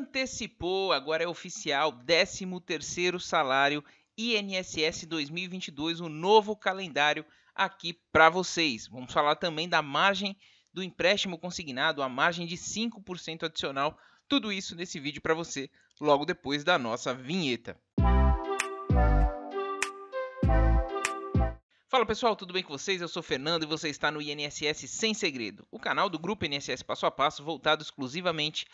antecipou, agora é oficial, 13º salário INSS 2022, o um novo calendário aqui para vocês. Vamos falar também da margem do empréstimo consignado, a margem de 5% adicional. Tudo isso nesse vídeo para você logo depois da nossa vinheta. Fala pessoal, tudo bem com vocês? Eu sou Fernando e você está no INSS Sem Segredo, o canal do grupo INSS Passo a Passo voltado exclusivamente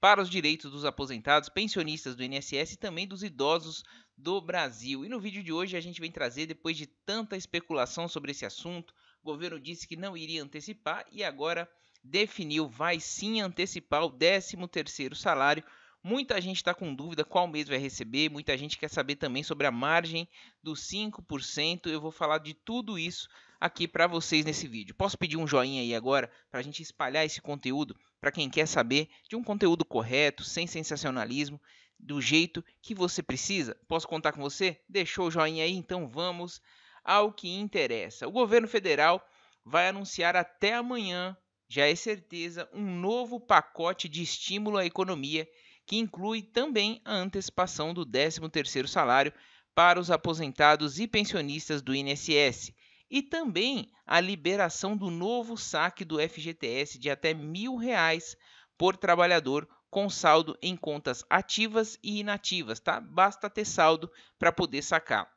para os direitos dos aposentados, pensionistas do INSS e também dos idosos do Brasil. E no vídeo de hoje a gente vem trazer, depois de tanta especulação sobre esse assunto, o governo disse que não iria antecipar e agora definiu, vai sim antecipar o 13º salário. Muita gente está com dúvida qual mês vai receber, muita gente quer saber também sobre a margem dos 5%. Eu vou falar de tudo isso aqui para vocês nesse vídeo. Posso pedir um joinha aí agora para a gente espalhar esse conteúdo? para quem quer saber de um conteúdo correto, sem sensacionalismo, do jeito que você precisa. Posso contar com você? Deixou o joinha aí, então vamos ao que interessa. O governo federal vai anunciar até amanhã, já é certeza, um novo pacote de estímulo à economia que inclui também a antecipação do 13º salário para os aposentados e pensionistas do INSS e também a liberação do novo saque do FGTS de até mil reais por trabalhador com saldo em contas ativas e inativas, tá? Basta ter saldo para poder sacar.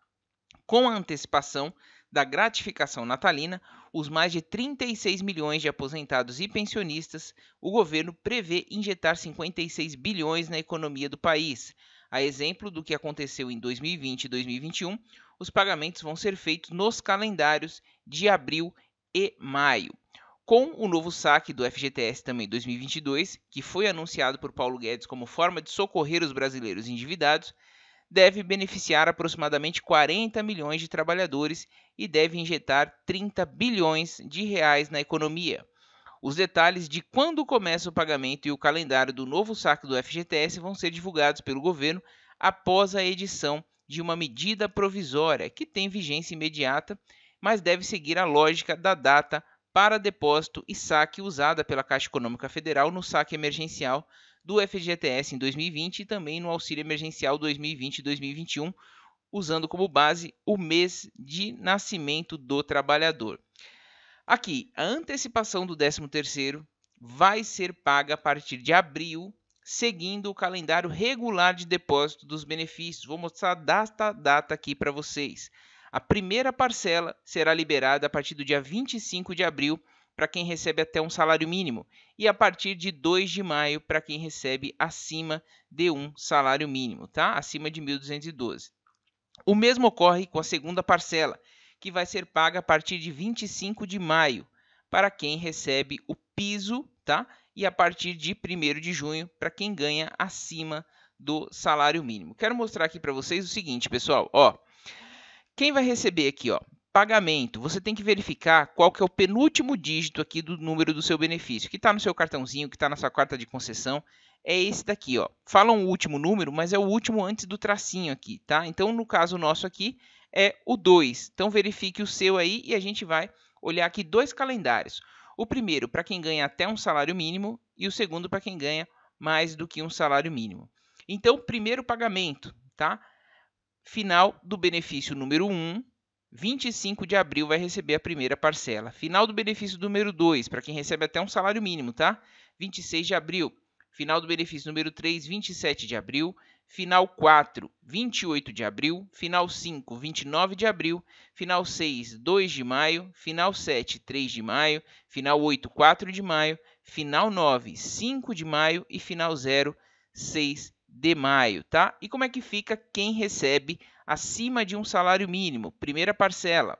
Com a antecipação da gratificação natalina, os mais de 36 milhões de aposentados e pensionistas, o governo prevê injetar 56 bilhões na economia do país. A exemplo do que aconteceu em 2020 e 2021, os pagamentos vão ser feitos nos calendários de abril e maio. Com o novo saque do FGTS também 2022, que foi anunciado por Paulo Guedes como forma de socorrer os brasileiros endividados, deve beneficiar aproximadamente 40 milhões de trabalhadores e deve injetar 30 bilhões de reais na economia. Os detalhes de quando começa o pagamento e o calendário do novo saque do FGTS vão ser divulgados pelo governo após a edição de uma medida provisória que tem vigência imediata, mas deve seguir a lógica da data para depósito e saque usada pela Caixa Econômica Federal no saque emergencial do FGTS em 2020 e também no auxílio emergencial 2020 e 2021, usando como base o mês de nascimento do trabalhador. Aqui, a antecipação do 13º vai ser paga a partir de abril, seguindo o calendário regular de depósito dos benefícios. Vou mostrar a data, data aqui para vocês. A primeira parcela será liberada a partir do dia 25 de abril para quem recebe até um salário mínimo e a partir de 2 de maio para quem recebe acima de um salário mínimo, tá? Acima de 1.212. O mesmo ocorre com a segunda parcela, que vai ser paga a partir de 25 de maio para quem recebe o piso, tá? E a partir de 1 de junho para quem ganha acima do salário mínimo. Quero mostrar aqui para vocês o seguinte, pessoal, ó. Quem vai receber aqui, ó, pagamento, você tem que verificar qual que é o penúltimo dígito aqui do número do seu benefício, que está no seu cartãozinho, que está na sua carta de concessão, é esse daqui, ó. Fala o último número, mas é o último antes do tracinho aqui, tá? Então, no caso nosso aqui, é o 2. Então verifique o seu aí e a gente vai olhar aqui dois calendários. O primeiro para quem ganha até um salário mínimo e o segundo para quem ganha mais do que um salário mínimo. Então, primeiro pagamento, tá? Final do benefício número 1, 25 de abril vai receber a primeira parcela. Final do benefício número 2, para quem recebe até um salário mínimo, tá? 26 de abril. Final do benefício número 3, 27 de abril final 4, 28 de abril, final 5, 29 de abril, final 6, 2 de maio, final 7, 3 de maio, final 8, 4 de maio, final 9, 5 de maio e final 0, 6 de maio, tá? E como é que fica quem recebe acima de um salário mínimo? Primeira parcela.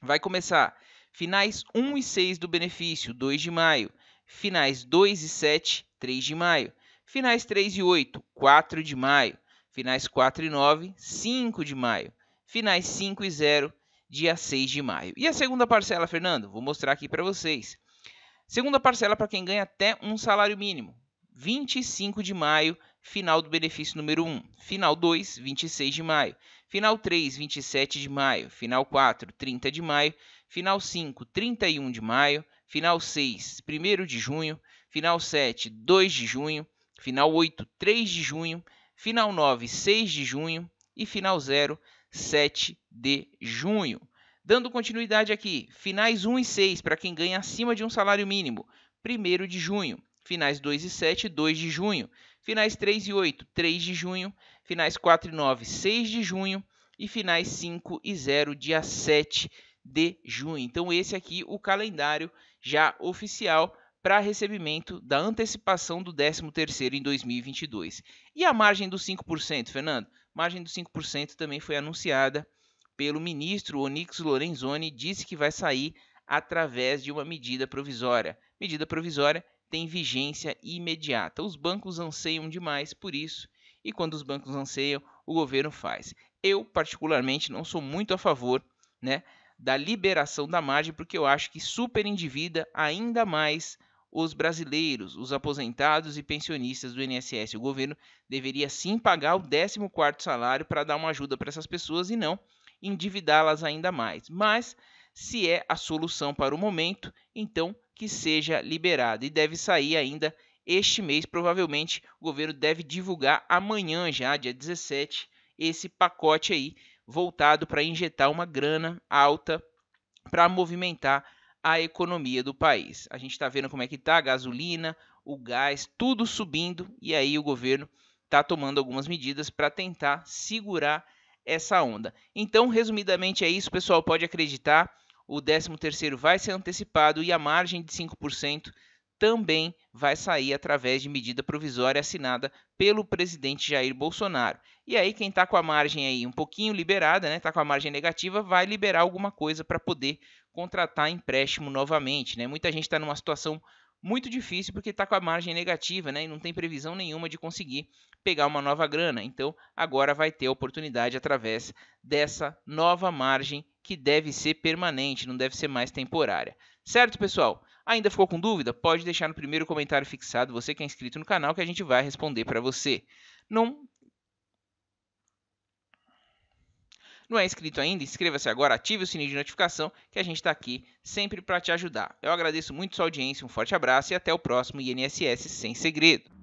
Vai começar finais 1 e 6 do benefício, 2 de maio, finais 2 e 7, 3 de maio, Finais 3 e 8, 4 de maio. Finais 4 e 9, 5 de maio. Finais 5 e 0, dia 6 de maio. E a segunda parcela, Fernando? Vou mostrar aqui para vocês. Segunda parcela para quem ganha até um salário mínimo. 25 de maio, final do benefício número 1. Final 2, 26 de maio. Final 3, 27 de maio. Final 4, 30 de maio. Final 5, 31 de maio. Final 6, 1 de junho. Final 7, 2 de junho final 8, 3 de junho, final 9, 6 de junho e final 0, 7 de junho. Dando continuidade aqui, finais 1 e 6 para quem ganha acima de um salário mínimo, 1 de junho. Finais 2 e 7, 2 de junho. Finais 3 e 8, 3 de junho. Finais 4 e 9, 6 de junho. E finais 5 e 0, dia 7 de junho. Então, esse aqui o calendário já oficial para recebimento da antecipação do 13º em 2022. E a margem dos 5%, Fernando? Margem dos 5% também foi anunciada pelo ministro Onix Lorenzoni, disse que vai sair através de uma medida provisória. Medida provisória tem vigência imediata. Os bancos anseiam demais por isso, e quando os bancos anseiam, o governo faz. Eu, particularmente, não sou muito a favor, né, da liberação da margem, porque eu acho que endivida ainda mais os brasileiros, os aposentados e pensionistas do INSS. O governo deveria sim pagar o 14º salário para dar uma ajuda para essas pessoas e não endividá-las ainda mais. Mas se é a solução para o momento, então que seja liberado e deve sair ainda este mês, provavelmente o governo deve divulgar amanhã já, dia 17, esse pacote aí voltado para injetar uma grana alta para movimentar a economia do país. A gente está vendo como é que está a gasolina, o gás, tudo subindo e aí o governo está tomando algumas medidas para tentar segurar essa onda. Então, resumidamente é isso, pessoal, pode acreditar, o 13º vai ser antecipado e a margem de 5% também vai sair através de medida provisória assinada pelo presidente Jair Bolsonaro. E aí quem está com a margem aí um pouquinho liberada, né, está com a margem negativa, vai liberar alguma coisa para poder contratar empréstimo novamente. Né? Muita gente está numa situação muito difícil porque está com a margem negativa né? e não tem previsão nenhuma de conseguir pegar uma nova grana. Então, agora vai ter a oportunidade através dessa nova margem que deve ser permanente, não deve ser mais temporária. Certo, pessoal? Ainda ficou com dúvida? Pode deixar no primeiro comentário fixado, você que é inscrito no canal, que a gente vai responder para você. Não Não é inscrito ainda? Inscreva-se agora, ative o sininho de notificação que a gente está aqui sempre para te ajudar. Eu agradeço muito sua audiência, um forte abraço e até o próximo INSS Sem Segredo.